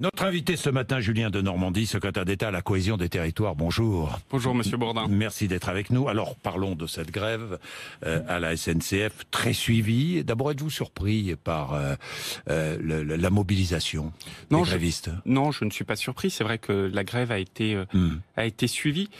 Notre invité ce matin, Julien de Normandie, secrétaire d'État à la cohésion des territoires. Bonjour. Bonjour, monsieur Bourdin. Merci d'être avec nous. Alors, parlons de cette grève euh, à la SNCF, très suivie. D'abord, êtes-vous surpris par euh, euh, la mobilisation non, des grévistes Non, je ne suis pas surpris. C'est vrai que la grève a été, hmm. a été suivie.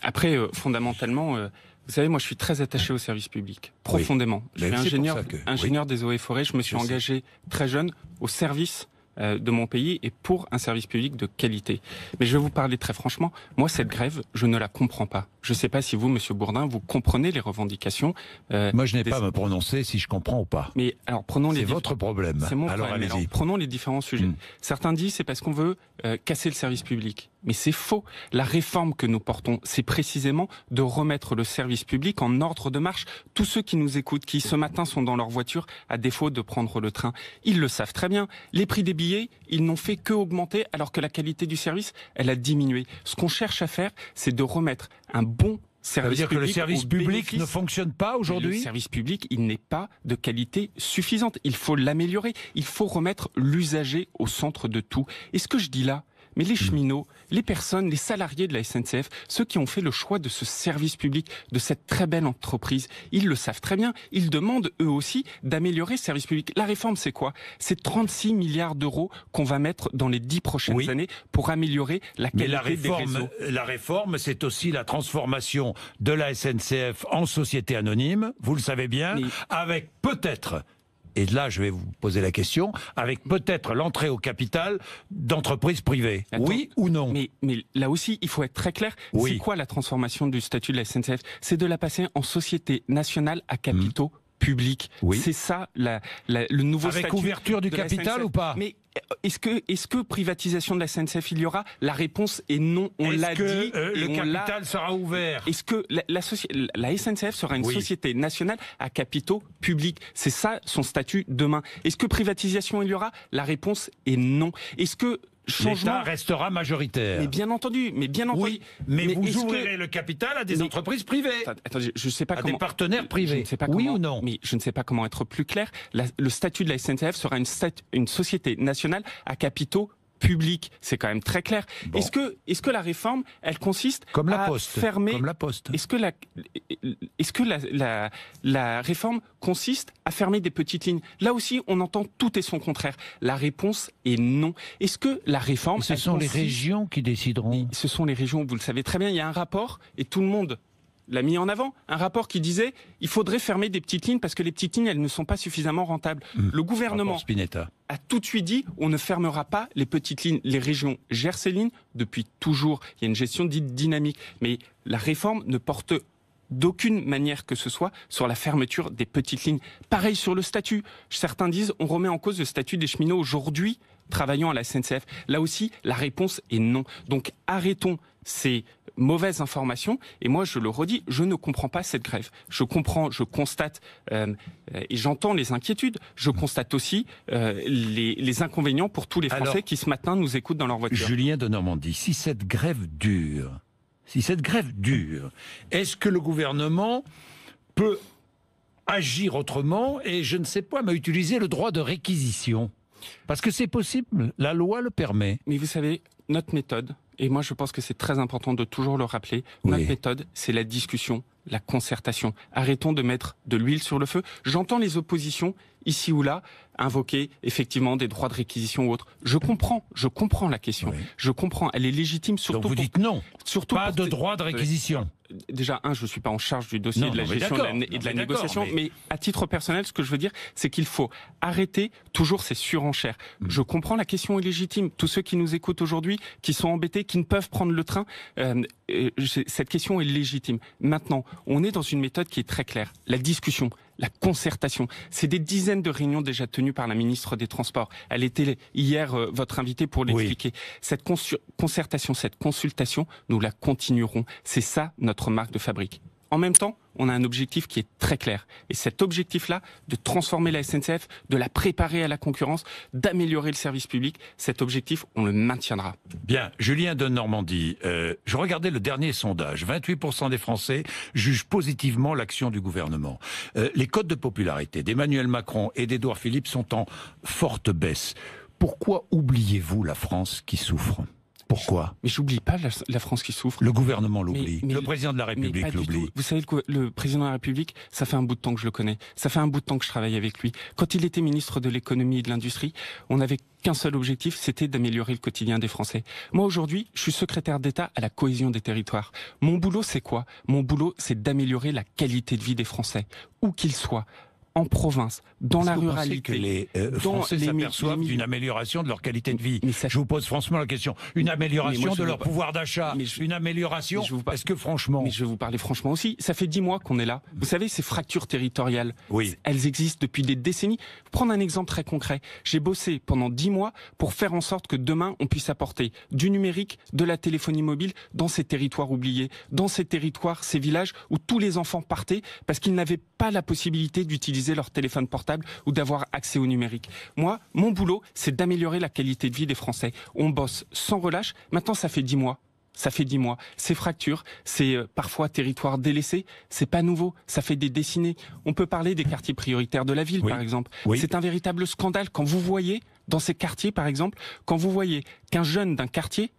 après, fondamentalement, vous savez, moi, je suis très attaché au service public, profondément. Je ben suis ingénieur, ingénieur des eaux et forêts. Je me suis engagé très jeune au service euh, de mon pays et pour un service public de qualité. Mais je vais vous parler très franchement, moi cette grève, je ne la comprends pas. Je ne sais pas si vous, Monsieur Bourdin, vous comprenez les revendications. Euh, moi, je n'ai pas à me prononcer si je comprends ou pas. Mais alors prenons les. C'est votre problème. alors, problème. prenons les différents sujets. Hmm. Certains disent c'est parce qu'on veut euh, casser le service public. Mais c'est faux. La réforme que nous portons, c'est précisément de remettre le service public en ordre de marche. Tous ceux qui nous écoutent, qui ce matin sont dans leur voiture, à défaut de prendre le train, ils le savent très bien. Les prix des billets, ils n'ont fait que augmenter alors que la qualité du service, elle a diminué. Ce qu'on cherche à faire, c'est de remettre un bon service public ça veut dire que le service public ne fonctionne pas aujourd'hui Le service public, il n'est pas de qualité suffisante. Il faut l'améliorer. Il faut remettre l'usager au centre de tout. Et ce que je dis là, mais les cheminots, les personnes, les salariés de la SNCF, ceux qui ont fait le choix de ce service public, de cette très belle entreprise, ils le savent très bien, ils demandent eux aussi d'améliorer ce service public. La réforme, c'est quoi C'est 36 milliards d'euros qu'on va mettre dans les dix prochaines années pour améliorer la qualité la réforme, des réseaux. La réforme, c'est aussi la transformation de la SNCF en société anonyme, vous le savez bien, avec peut-être et là je vais vous poser la question, avec peut-être l'entrée au capital d'entreprises privées Oui ou non mais, là aussi, il faut être très clair. C'est quoi la transformation du statut de la SNCF C'est de la passer en société nationale à capitaux public. Oui. C'est ça la, la, le nouveau Avec statut. Avec ouverture du capital ou pas Mais euh, est-ce que, est-ce que privatisation de la SNCF il y aura La réponse est non. On l'a dit. Euh, le capital sera ouvert. Est-ce que la, la, la, SNCF sera une société nationale à capitaux publics C'est ça son statut demain. Est-ce que privatisation il y aura La réponse est non. Est-ce que changement. restera majoritaire. Mais bien entendu, mais bien entendu. mais, vous ouvrirez le capital à des entreprises privées. Attendez, je ne sais pas à des partenaires privés. pas Oui ou non Mais je ne sais pas comment être plus clair. Le statut de la SNCF sera une, une société nationale à capitaux public. C'est quand même très clair. Est-ce que, est-ce que la réforme, elle consiste à fermer la poste. Est-ce que la, est-ce que la, réforme consiste à fermer des petites lignes Là aussi, on entend tout et son contraire. La réponse est non. Est-ce que la réforme Ce sont les régions qui décideront. ce sont les régions. Vous le savez très bien. Il y a un rapport et tout le monde l'a mis en avant, un rapport qui disait il faudrait fermer des petites lignes parce que les petites lignes, elles ne sont pas suffisamment rentables. Hmm. Le gouvernement a tout de suite dit on ne fermera pas les petites lignes. Les régions gèrent ces lignes depuis toujours. Il y a une gestion dite dynamique. Mais la réforme ne porte d'aucune manière que ce soit sur la fermeture des petites lignes. Pareil sur le statut. Certains disent on remet en cause le statut des cheminots aujourd'hui travaillant à la SNCF. Là aussi, la réponse est non. Donc arrêtons ces mauvaise information. Et moi, je le redis, je ne comprends pas cette grève. Je comprends, je constate euh, euh, et j'entends les inquiétudes. Je constate aussi euh, les, inconvénients pour tous les Français qui ce matin nous écoutent dans leur voiture. Julien de Normandie, si cette grève dure, si cette grève dure, est-ce que le gouvernement peut agir autrement et, je ne sais pas, mais utiliser le droit de réquisition Parce que c'est possible, la loi le permet. Mais vous savez, notre méthode, et moi, je pense que c'est très important de toujours le rappeler. Ma Notre méthode, c'est la discussion, la concertation. Arrêtons de mettre de l'huile sur le feu. J'entends les oppositions, ici ou là, invoquer effectivement des droits de réquisition ou autres. Je comprends, je comprends la question. Je comprends, elle est légitime surtout. Donc vous dites non. Surtout pas de droits de réquisition. Déjà, un, je ne suis pas en charge du dossier de la gestion et de la négociation, mais... à titre personnel, ce que je veux dire, c'est qu'il faut arrêter toujours ces surenchères. Hmm. Je comprends, la question est légitime. Tous ceux qui nous écoutent aujourd'hui, qui sont embêtés, qui ne peuvent prendre le train, euh, euh, cette question est légitime. Maintenant, on est dans une méthode qui est très claire. La discussion, la concertation. C'est des dizaines de réunions déjà tenues par la ministre des Transports. Elle était hier euh, votre invitée pour l'expliquer. Cette concertation, cette consultation, nous la continuerons. C'est ça notre marque de fabrique. En même temps, on a un objectif qui est très clair. Et cet objectif-là, de transformer la SNCF, de la préparer à la concurrence, d'améliorer le service public, cet objectif, on le maintiendra. Bien, Julien de Normandie, euh, je regardais le dernier sondage. 28% des Français jugent positivement l'action du gouvernement. Euh, les codes de popularité d'Emmanuel Macron et d'Edouard Philippe sont en forte baisse. Pourquoi oubliez-vous la France qui souffre pourquoi Mais j'oublie pas la, France qui souffre. Le gouvernement l'oublie. Le président de la République l'oublie. Vous savez, le, le, président de la République, ça fait un bout de temps que je le connais. Ça fait un bout de temps que je travaille avec lui. Quand il était ministre de l'économie et de l'industrie, on n'avait qu'un seul objectif, c'était d'améliorer le quotidien des Français. Moi, aujourd'hui, je suis secrétaire d'État à la cohésion des territoires. Mon boulot, c'est quoi Mon boulot, c'est d'améliorer la qualité de vie des Français, où qu'ils soient, en province, dans la ruralité. Que les euh, Français s'aperçoivent d'une amélioration de leur qualité de vie. Je vous pose franchement la question. Une amélioration de leur pouvoir d'achat, une amélioration. Est-ce que franchement Mais je vais vous parler franchement aussi. Ça fait dix mois qu'on est là. Vous savez, ces fractures territoriales, elles existent depuis des décennies. Prendre un exemple très concret. J'ai bossé pendant dix mois pour faire en sorte que demain on puisse apporter du numérique, de la téléphonie mobile dans ces territoires oubliés, dans ces territoires, ces villages où tous les enfants partaient parce qu'ils n'avaient pas la possibilité d'utiliser leur téléphone portable ou d'avoir accès au numérique. Moi, mon boulot, c'est d'améliorer la qualité de vie des Français. On bosse sans relâche. Maintenant, ça fait dix mois ça fait dix mois. Ces fractures, c'est euh, parfois territoires délaissés, c'est pas nouveau, ça fait des décennies. On peut parler des quartiers prioritaires de la ville, par exemple. C'est un véritable scandale quand vous voyez, dans ces quartiers, par exemple, quand vous voyez qu'un jeune d'un quartier,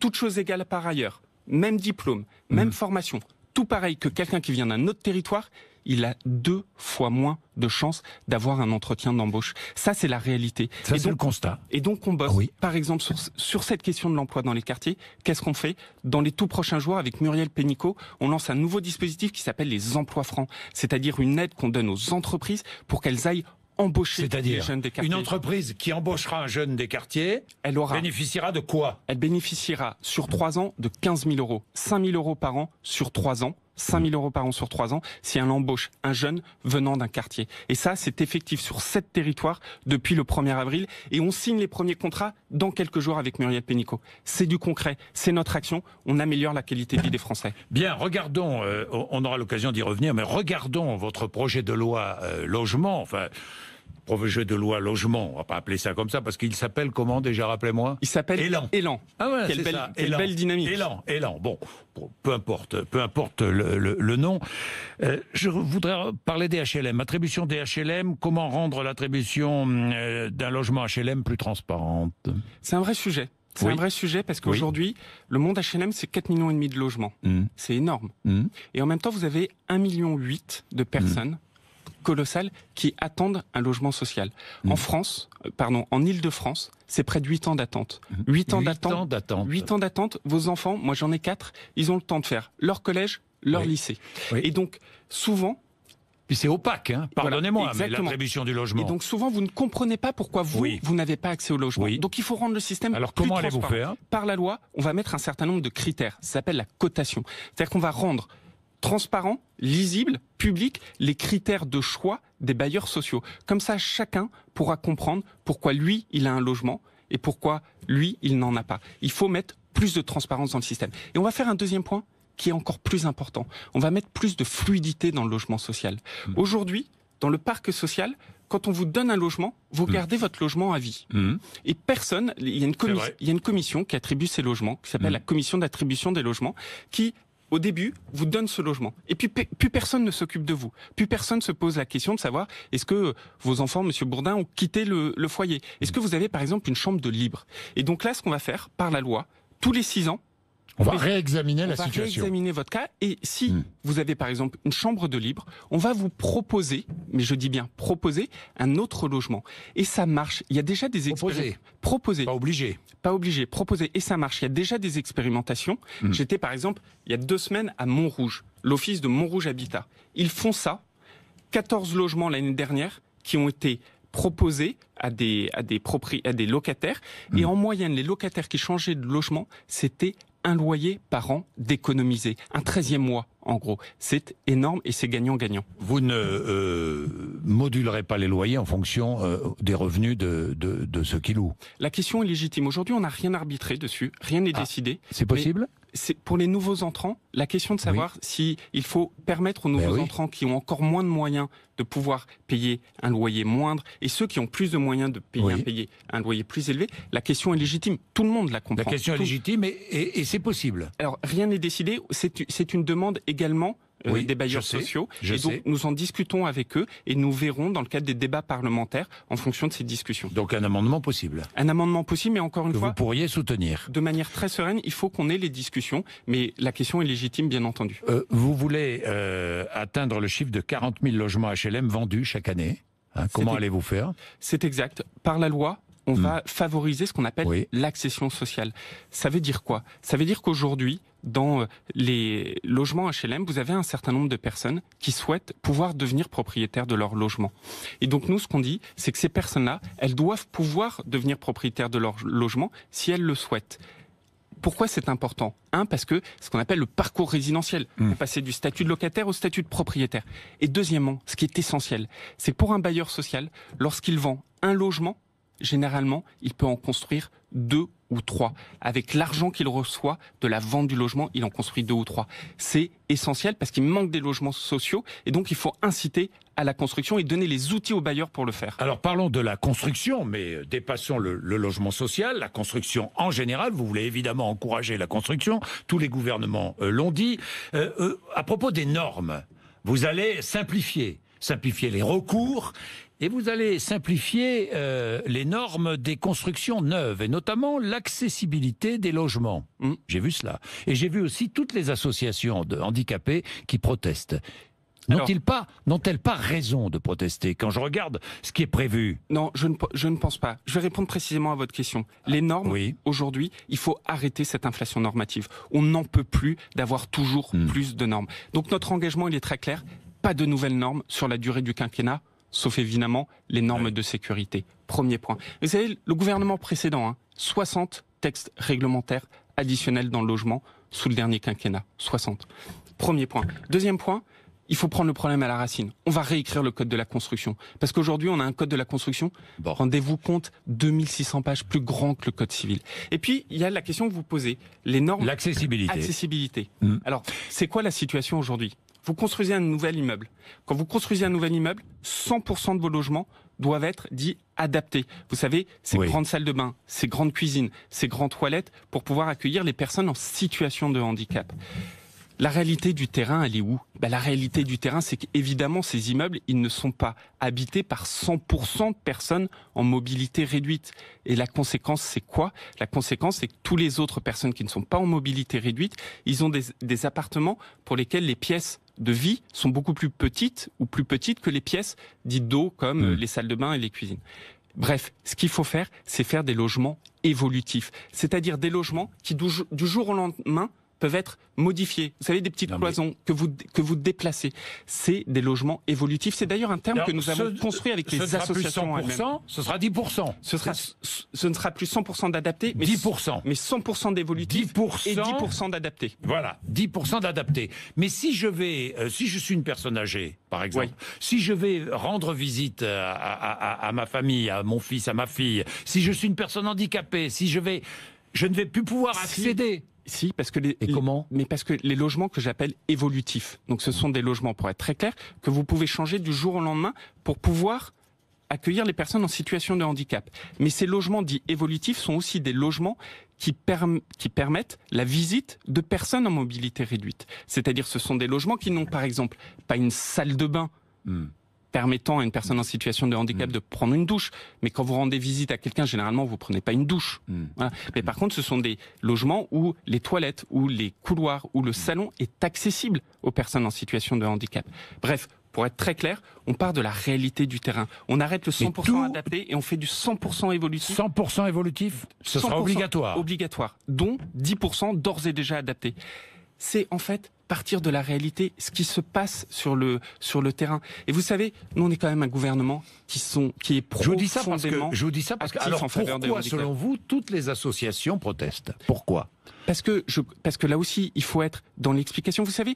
toutes choses égales par ailleurs, même diplôme, même hmm. formation, tout pareil que quelqu'un qui vient d'un autre territoire, il a deux fois moins de chances d'avoir un entretien d'embauche. Ça, c'est la réalité. Ça, c'est le constat. Et donc, on bosse. Par exemple, sur, cette question de l'emploi dans les quartiers, qu'est-ce qu'on fait Dans les tout prochains jours, avec Muriel Pénicaud, on lance un nouveau dispositif qui s'appelle les emplois francs, c'est-à-dire une aide qu'on donne aux entreprises pour qu'elles aillent embaucher des jeunes des quartiers. Une entreprise qui embauchera un jeune des quartiers, elle aura, bénéficiera de quoi Elle bénéficiera sur trois ans de 15 000 euros, 5 000 euros par an sur trois ans 5000 euros par an sur 3 ans si elle embauche un jeune venant d'un quartier. Et ça, c'est effectif sur sept territoires depuis le 1er avril. Et on signe les premiers contrats dans quelques jours avec Muriel Pénicaud. C'est du concret, c'est notre action. On améliore la qualité de vie des Français. Bien, regardons, euh, on aura l'occasion d'y revenir, mais regardons votre projet de loi euh, logement. Enfin, projet de loi logement, on va pas appeler ça comme ça, parce qu'il s'appelle comment déjà, rappelez-moi Il s'appelle Élan. Ah ouais, c'est ça. Quelle belle dynamique. Élan, Élan. Bon, peu importe, peu importe le, nom. Euh, je voudrais parler des HLM. Attribution des HLM, comment rendre l'attribution euh, d'un logement HLM plus transparente C'est un vrai sujet. C'est un vrai sujet parce qu'aujourd'hui, le monde HLM, c'est 4,5 millions et demi de logements. Mmh. C'est énorme. Mmh. Et en même temps, vous avez 1,8 million de personnes mmh colossales qui attendent un logement social. Mmh. En France, euh, pardon, en Ile-de-France, c'est près de 8 ans d'attente. 8 mmh. ans d'attente. 8 ans d'attente. Vos enfants, moi j'en ai 4, ils ont le temps de faire leur collège, leur lycée. Et donc, souvent, puis c'est opaque, hein. pardonnez-moi, voilà, l'attribution du logement. Et donc souvent, vous ne comprenez pas pourquoi vous, vous n'avez pas accès au logement. Donc il faut rendre le système Alors comment allez-vous faire Par la loi, on va mettre un certain nombre de critères. Ça s'appelle la cotation. C'est-à-dire qu'on va rendre transparent, lisible, public, les critères de choix des bailleurs sociaux. Comme ça, chacun pourra comprendre pourquoi lui, il a un logement et pourquoi lui, il n'en a pas. Il faut mettre plus de transparence dans le système. Et on va faire un deuxième point qui est encore plus important. On va mettre plus de fluidité dans le logement social. Hmm. Aujourd'hui, dans le parc social, quand on vous donne un logement, vous hmm. gardez votre logement à vie. Hmm. Et personne, il y, a une il y, a une commission qui attribue ces logements, qui s'appelle la commission d'attribution des logements, qui au début, vous donne ce logement. Et puis, plus personne ne s'occupe de vous. Plus personne se pose la question de savoir est-ce que vos enfants, Monsieur Bourdin, ont quitté le, le foyer. Est-ce que vous avez, par exemple, une chambre de libre Et donc là, ce qu'on va faire par la loi, tous les six ans, on va réexaminer on va Réexaminer votre cas et si hmm. vous avez par exemple une chambre de libre, on va vous proposer, mais je dis bien proposer un autre logement. Et ça marche. Il y a déjà des expérimentations Proposer. Pas obligé. Pas obligé. Proposer et ça marche. Il y a déjà des expérimentations. Hmm. J'étais par exemple il y a deux semaines à Montrouge, l'office de Montrouge Habitat. Ils font ça. 14 logements l'année dernière qui ont été proposés à des à des propri à des locataires et hmm. en moyenne les locataires qui changeaient de logement c'était un loyer par an d'économiser, un treizième mois en gros. C'est énorme et c'est gagnant-gagnant. Vous ne euh, modulerez pas les loyers en fonction euh, des revenus de, de, ceux qui louent La question est légitime. Aujourd'hui, on n'a rien arbitré dessus, rien n'est ah, décidé. C'est possible c'est pour les nouveaux entrants, la question de savoir s'il si il faut permettre aux ben nouveaux entrants qui ont encore moins de moyens de pouvoir payer un loyer moindre et ceux qui ont plus de moyens de payer, un, un loyer plus élevé, la question est légitime. Tout le monde la comprend. La question est légitime et, et, c'est possible. Alors rien n'est décidé. C'est une demande également euh, des bailleurs sociaux. et donc nous en discutons avec eux et nous verrons dans le cadre des débats parlementaires en fonction de ces discussions. Donc un amendement possible. Un amendement possible, mais encore une fois, vous pourriez soutenir. De manière très sereine, il faut qu'on ait les discussions, mais la question est légitime, bien entendu. Euh, vous voulez euh, atteindre le chiffre de 40 000 logements HLM vendus chaque année. Hein, comment allez-vous faire C'est exact. Par la loi, on hmm. va favoriser ce qu'on appelle l'accession sociale. Ça veut dire quoi Ça veut dire qu'aujourd'hui, dans euh, les logements HLM, vous avez un certain nombre de personnes qui souhaitent pouvoir devenir propriétaires de leur logement. Et donc nous, ce qu'on dit, c'est que ces personnes-là, elles doivent pouvoir devenir propriétaires de leur logement si elles le souhaitent. Pourquoi c'est important Un, parce que ce qu'on appelle le parcours résidentiel, hmm. passer du statut de locataire au statut de propriétaire. Et deuxièmement, ce qui est essentiel, c'est pour un bailleur social, lorsqu'il vend un logement, généralement, il peut en construire deux ou trois. Avec l'argent qu'il reçoit de la vente du logement, il en construit deux ou trois. C'est essentiel parce qu'il manque des logements sociaux et donc il faut inciter à la construction et donner les outils aux bailleurs pour le faire. Alors parlons de la construction, mais dépassons le, logement social, la construction en général. Vous voulez évidemment encourager la construction, tous les gouvernements euh, l'ont dit. Euh, euh, à propos des normes, vous allez simplifier simplifier les recours et vous allez simplifier euh, les normes des constructions neuves, et notamment l'accessibilité des logements. Mm. J'ai vu cela. Et j'ai vu aussi toutes les associations de handicapés qui protestent. N'ont-ils elles pas raison de protester quand je regarde ce qui est prévu Non, je ne, pense pas. Je vais répondre précisément à votre question. Les ah, normes, oui. aujourd'hui, il faut arrêter cette inflation normative. On n'en peut plus d'avoir toujours mm. plus de normes. Donc notre engagement, il est très clair. Pas de nouvelles normes sur la durée du quinquennat sauf évidemment les normes de sécurité. Premier point. Vous savez, le gouvernement précédent, 60 hein, textes réglementaires additionnels dans le logement sous le dernier quinquennat. 60. Premier point. Deuxième point, il faut prendre le problème à la racine. On va réécrire le code de la construction. Parce qu'aujourd'hui, on a un code de la construction, rendez-vous compte, 2600 pages plus grand que le code civil. Et puis, il y a la question que vous posez, les normes... L'accessibilité. Mm. Alors, c'est quoi la situation aujourd'hui vous construisez un nouvel immeuble. Quand vous construisez un nouvel immeuble, 100% de vos logements doivent être dits adaptés. Vous savez, ces grandes salles de bain, ces grandes cuisines, ces grandes toilettes pour pouvoir accueillir les personnes en situation de handicap. La réalité du terrain, elle est où Bah La réalité du terrain, c'est qu'évidemment, ces immeubles, ils ne sont pas habités par 100% de personnes en mobilité réduite. Et la conséquence, c'est quoi La conséquence, c'est que tous les autres personnes qui ne sont pas en mobilité réduite, ils ont des, appartements pour lesquels les pièces de vie sont beaucoup plus petites ou plus petites que les pièces dites d'eau comme mmh. les salles de bain et les cuisines. Bref, ce qu'il faut faire, c'est faire des logements évolutifs, c'est-à-dire des logements qui du jour au lendemain peuvent être modifiés. Vous savez, des petites cloisons que vous, que vous déplacez. C'est des logements évolutifs. C'est d'ailleurs un terme que nous avons construit avec les associations. Plus 100%, ce sera 10%. Ce, sera, ce ne sera plus 100% d'adapté, mais 10%. Mais 100% d'évolutif et 10% d'adapté. Voilà, 10% d'adapté. Mais si je vais, euh, si je suis une personne âgée, par exemple, si je vais rendre visite à, ma famille, à mon fils, à ma fille, si je suis une personne handicapée, si je vais, je ne vais plus pouvoir accéder. Si, parce que les, Mais parce que les logements que j'appelle évolutifs. Donc, ce sont des logements, pour être très clair, que vous pouvez changer du jour au lendemain pour pouvoir accueillir les personnes en situation de handicap. Mais ces logements dits évolutifs sont aussi des logements qui, permettent la visite de personnes en mobilité réduite. C'est-à-dire, ce sont des logements qui n'ont, par exemple, pas une salle de bain. Hmm permettant à une personne en situation de handicap mm. de prendre une douche. Mais quand vous rendez visite à quelqu'un, généralement, vous prenez pas une douche. Mm. Mais mm. par contre, ce sont des logements où les toilettes, où les couloirs, où le salon est accessible aux personnes en situation de handicap. Bref, pour être très clair, on part de la réalité du terrain. On arrête le 100% adapté et on fait du 100% évolutif. 100% évolutif Ce sera obligatoire. Obligatoire, dont 10% d'ores et déjà adapté. C'est en fait partir de la réalité, ce qui se passe sur le sur le terrain. Et vous savez, nous on est quand même un gouvernement qui sont qui est profondément je vous dis ça parce que je vous dis ça parce que alors pourquoi selon vous toutes les associations protestent Pourquoi parce que je, parce que là aussi, il faut être dans l'explication. Vous savez,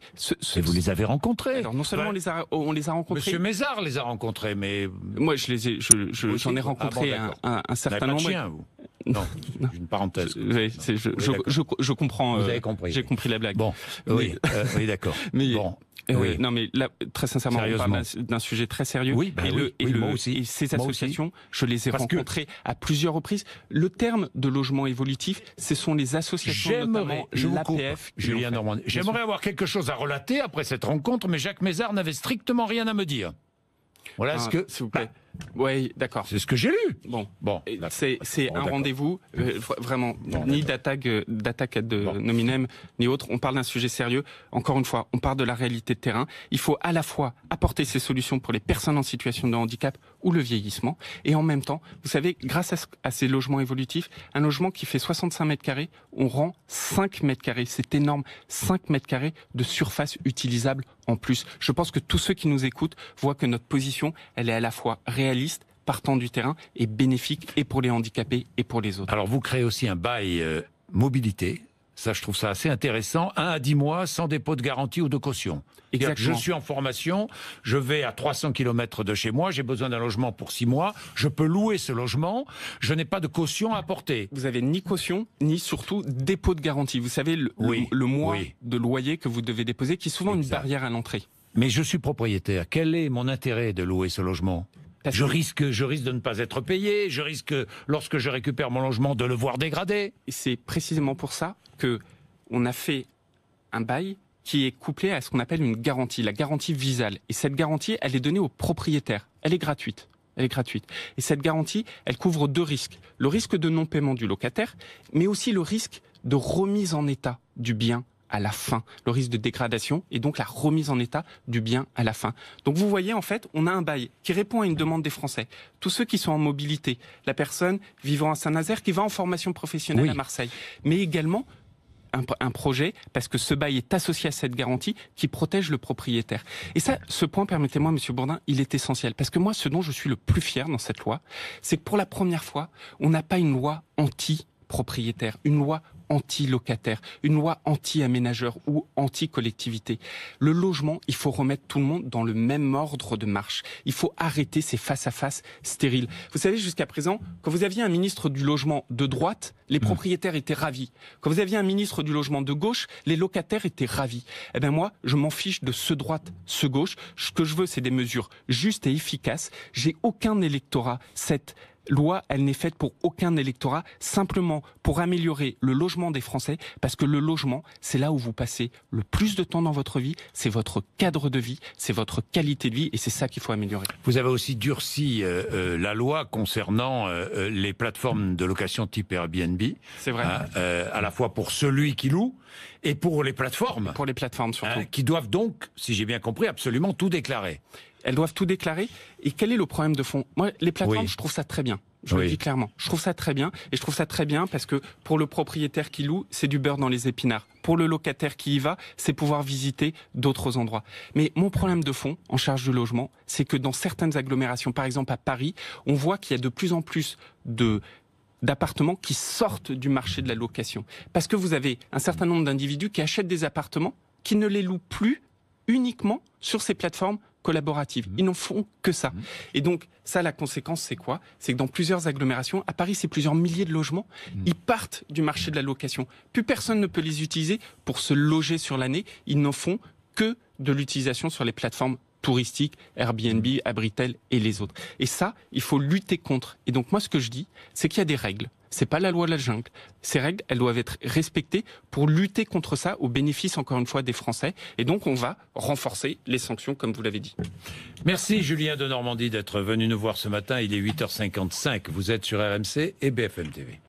vous les avez rencontrés. non seulement on les a, on les a rencontrés. Monsieur Mézard les a rencontrés, mais moi je les ai, j'en ai ah, rencontré un, certain nombre. Pas de chien, vous non, une parenthèse. Je, comprends. Vous euh, avez compris. J'ai compris la blague. Bon, oui, euh, oui d'accord. Mais bon, euh, oui. Non, mais très sincèrement, on parle d'un sujet très sérieux. Oui, et, aussi. ces associations, je les ai rencontrées à plusieurs reprises. Le terme de logement évolutif, ce sont les associations, notamment l'APF. j'aimerais avoir quelque chose à relater après cette rencontre, mais Jacques Mézard n'avait strictement rien à me dire. Voilà ah, ce que. S'il vous plaît. Bah, oui, d'accord. C'est ce que j'ai lu. Bon, bon. C'est un rendez-vous euh, vraiment ni d'attaque euh, de nominem ni autre. On parle d'un sujet sérieux. Encore une fois, on parle de la réalité de terrain. Il faut à la fois apporter ces solutions pour les personnes en situation de handicap ou le vieillissement, et en même temps, vous savez, grâce à, ces logements évolutifs, un logement qui fait 65 mètres carrés, on rend 5 mètres carrés. C'est énorme, 5 mètres carrés de surface utilisable en plus. Je pense que tous ceux qui nous écoutent voient que notre position, elle est à la fois réelle réaliste partant du terrain et bénéfique et pour les handicapés et pour les autres. Alors vous créez aussi un bail euh, mobilité. Ça, je trouve ça assez intéressant. Un à dix mois sans dépôt de garantie ou de caution. Exactement. Je suis en formation, je vais à 300 km de chez moi, j'ai besoin d'un logement pour six mois, je peux louer ce logement, je n'ai pas de caution à apporter. Vous avez ni caution, ni surtout dépôt de garantie. Vous savez, le, mois de loyer que vous devez déposer, qui est souvent une barrière à l'entrée. Mais je suis propriétaire. Quel est mon intérêt de louer ce logement je risque, je risque de ne pas être payé, je risque, lorsque je récupère mon logement, de le voir dégradé. c'est précisément pour ça que on a fait un bail qui est couplé à ce qu'on appelle une garantie, la garantie visale. Et cette garantie, elle est donnée au propriétaire. Elle est gratuite. Elle est gratuite. Et cette garantie, elle couvre deux risques. Le risque de non-paiement du locataire, mais aussi le risque de remise en état du bien à la fin, le risque de dégradation et donc la remise en état du bien à la fin. Donc vous voyez, en fait, on a un bail qui répond à une demande des Français. Tous ceux qui sont en mobilité, la personne vivant à Saint-Nazaire qui va en formation professionnelle à Marseille, mais également un, projet parce que ce bail est associé à cette garantie qui protège le propriétaire. Et ça, ce point, permettez-moi, Monsieur Bourdin, il est essentiel parce que moi, ce dont je suis le plus fier dans cette loi, c'est que pour la première fois, on n'a pas une loi anti propriétaire, une loi anti-locataire, une loi anti-aménageur ou anti-collectivité. Le logement, il faut remettre tout le monde dans le même ordre de marche. Il faut arrêter ces face-à-face stériles. Vous savez, jusqu'à présent, quand vous aviez un ministre du logement de droite, les mm. propriétaires étaient ravis. Quand vous aviez un ministre du logement de gauche, les locataires étaient ravis. Eh bien moi, je m'en fiche de ce droite, ce gauche. Ce que je veux, c'est des mesures justes et efficaces. J'ai aucun électorat. Cette loi, elle n'est faite pour aucun électorat, simplement pour améliorer le logement des Français, parce que le logement, c'est là où vous passez le plus de temps dans votre vie, c'est votre cadre de vie, c'est votre qualité de vie, et c'est ça qu'il faut améliorer. Vous avez aussi durci euh, euh, la loi concernant euh, les plateformes de location type Airbnb. C'est vrai. Hein, à la fois pour celui qui loue, et pour les plateformes. Pour les plateformes surtout. Hein, qui doivent donc, si j'ai bien compris, absolument tout déclarer. Elles doivent tout déclarer. Et quel est le problème de fond Moi, les plateformes, je trouve ça très bien. Je le dis clairement. Je trouve ça très bien. Et je trouve ça très bien parce que pour le propriétaire qui loue, c'est du beurre dans les épinards. Pour le locataire qui y va, c'est pouvoir visiter d'autres endroits. Mais mon problème de fond, en charge du logement, c'est que dans certaines agglomérations, par exemple à Paris, on voit qu'il y a de plus en plus de d'appartements qui sortent du marché de la location. Parce que vous avez un certain nombre d'individus qui achètent des appartements, qui ne les louent plus uniquement sur ces plateformes collaboratives. Mmh. Ils n'en font que ça. Mmh. Et donc, ça, la conséquence, c'est quoi C'est que dans plusieurs agglomérations, à Paris, c'est plusieurs milliers de logements, mmh. ils partent du marché de la location. Plus personne ne peut les utiliser pour se loger sur l'année. Ils n'en font que de l'utilisation sur les plateformes touristiques, Airbnb, Abritel et les autres. Et ça, il faut lutter contre. Et donc moi, ce que je dis, c'est qu'il y a des règles. C'est pas la loi de la jungle. Ces règles, elles doivent être respectées pour lutter contre ça au bénéfice, encore une fois, des Français. Et donc, on va renforcer les sanctions, comme vous l'avez dit. Merci, Julien de Normandie, d'être venu nous voir ce matin. Il est 8h55. Vous êtes sur RMC et BFM TV.